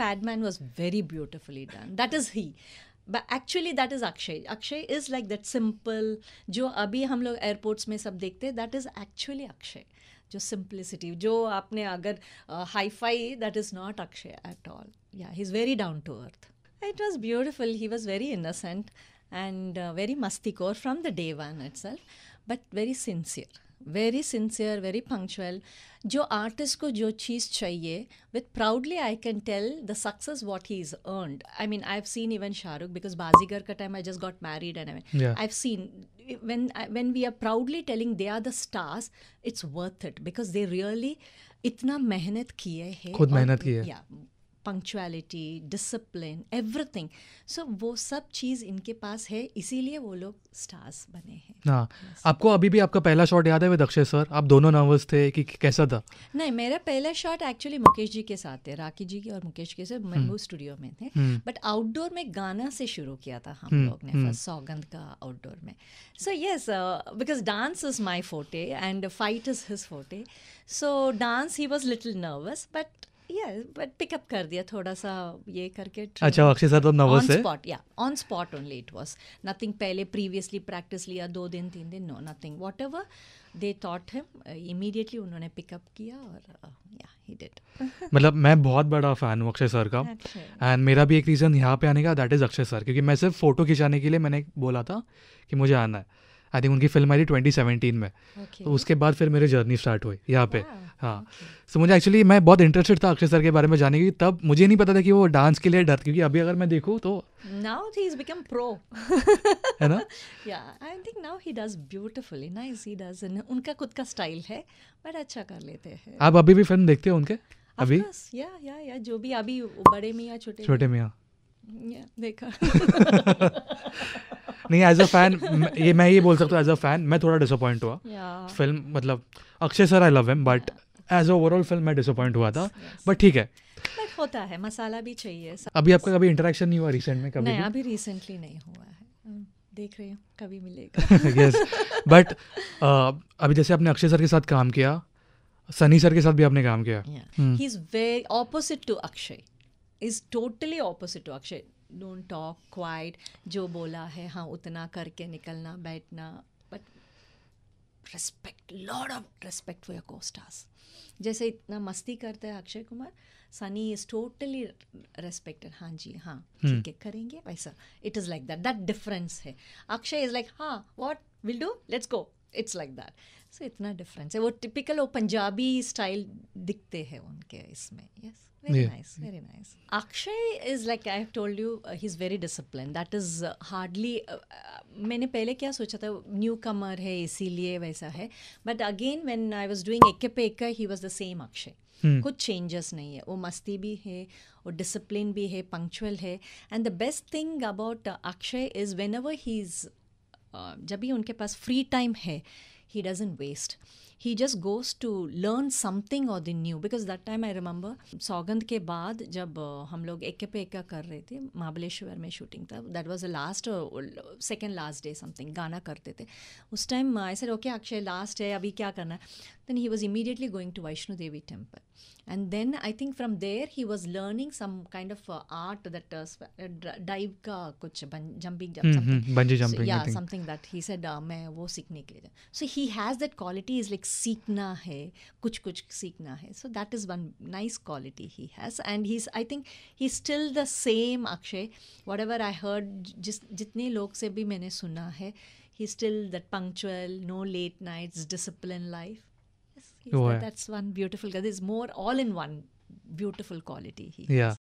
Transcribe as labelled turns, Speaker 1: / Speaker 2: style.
Speaker 1: Padman was very beautifully done. That is he. But actually, that is Akshay. Akshay is like that simple, जो अभी हम airports में सब देखते that is actually Akshay. Just simplicity, जो आपने अगर uh, hi-fi, that is not Akshay at all. Yeah, he's very down to earth. It was beautiful. He was very innocent and uh, very mastikor from the day one itself, but very sincere. Very sincere very punctual जो artist को जो चीज़ चाहिए with proudly I can tell the success what he is earned I mean I have seen even Shahrukh because Baazigar का time I just got married and I have seen when when we are proudly telling they are the stars it's worth it because they really इतना मेहनत किए हैं खुद मेहनत किए है punctuality discipline everything so वो सब चीज़ इनके पास है इसीलिए वो लोग स्टार्स बने हैं
Speaker 2: हाँ आपको अभी भी आपका पहला शॉट याद है दक्षय सर आप दोनों नर्वस थे कि कैसा था
Speaker 1: नहीं मेरा पहला शॉट एक्चुअली मुकेश जी के साथ थे राखी जी के और मुकेश के साथ हम्म। वो स्टूडियो में थे बट हम्म। आउटडोर में गाना से शुरू किया था हम हम्म, लोग ने फर्स्ट सौगंध का आउटडोर में so yes because dance is my forte and fight is his forte so dance he was little nervous but but pick up कर दिया थोड़ा सा ये करके अच्छा अक्षय सर तो नर्वस है स्पॉट या on spot only it was nothing पहले प्रीवियसली प्रैक्टिस लिया दो दिन तीन दिन no nothing whatever they thought him immediately उन्होंने पिकअप किया और या ही डिड
Speaker 2: मतलब मैं बहुत बड़ा फ़ैन हूं अक्षय सर का एंड मेरा भी एक रीज़न यहां पे आने का दैट इज़ अक्षय सर क्योंकि मैं सिर्फ फ़ोटो खिंचाने के लिए मैंने बोला था कि मुझे आना है आई थिंक उनकी फिल्म आई थी 2017 में okay. तो उसके बाद फिर मेरी जर्नी स्टार्ट हुई यहाँ पे wow. हाँ सो मुझे एक्चुअली मैं बहुत इंटरेस्टेड था अक्षय सर के बारे में जाने की तब मुझे नहीं पता था कि वो डांस के लिए डरते क्योंकि अभी अगर मैं देखूँ तो
Speaker 1: now he is become pro है ना या I think now he does beautifully nice he does उनका खुद का स्टाइल है बट अच्छा कर लेते हैं
Speaker 2: आप अभी भी फिल्म देखते हो उनके अभी
Speaker 1: या या या जो भी अभी बड़े मियाँ छोटे छोटे मियाँ देखा
Speaker 2: नहीं एज अ फैन ये मैं ये बोल सकता हूँ एज अ फैन मैं थोड़ा डिसअपॉइंट हुआ फिल्म मतलब Akshay sir I love him but as overall film मैं डिसअपॉइंट हुआ था बट ठीक है
Speaker 1: बट होता है मसाला भी चाहिए अभी आपका
Speaker 2: कभी इंटरेक्शन नहीं हुआ रिसेंट में कभी
Speaker 1: अभी रिसेंटली नहीं हुआ है देख रहे हूँ कभी मिलेगा यस
Speaker 2: बट uh, अभी जैसे आपने अक्षय सर के साथ काम किया सनी सर के साथ भी आपने काम किया he is
Speaker 1: very opposite to Akshay is totally opposite to Akshay don't talk quite जो बोला है हाँ उतना करके निकलना बैठना but respect lord of respect for your को स्टार्स जैसे इतना मस्ती करता है Akshay Kumar Sunny is totally respected हाँ जी हाँ hmm. ठीक है करेंगे वैसा it is like that that difference है अक्षय इज लाइक हाँ what will do let's go it's like that so इतना डिफरेंस है वो टिपिकल वो पंजाबी स्टाइल दिखते हैं उनके इसमें yes very nice very nice Akshay is like I have told you he is very discipline that is hardly मैंने पहले क्या सोचा था न्यू कमर है इसीलिए वैसा है but again when I was doing एक पे एक he was the same Akshay कुछ चेंजेस नहीं है वो मस्ती भी है वो डिसिप्लिन भी है पंक्चुअल है and the best thing about Akshay is whenever he is जब भी उनके पास फ्री टाइम है he doesn't waste he just goes to learn something or the new because that time I remember Sargand ke baad jab uh, hum log ekke pe ekka kar rahe the Mahabaleshwar mein shooting tha that was the last or uh, second last day something gana karte the us time I said okay Akshay last hai abhi kya karna then he was immediately going to Vaishnu Devi temple and then I think from there he was learning some kind of uh, art that uh, dive ka kuch bun- jumping mm-hmm. something bungee jumping yeah something that he said uh, main wo so he has that quality is like सीखना है कुछ कुछ सीखना है so that is one nice quality he has and he I think he still the same Akshay whatever I heard जिस जितने लोग से भी मैंने सुना है he still that punctual no late nights discipline life that's one beautiful there's is more all in one beautiful quality he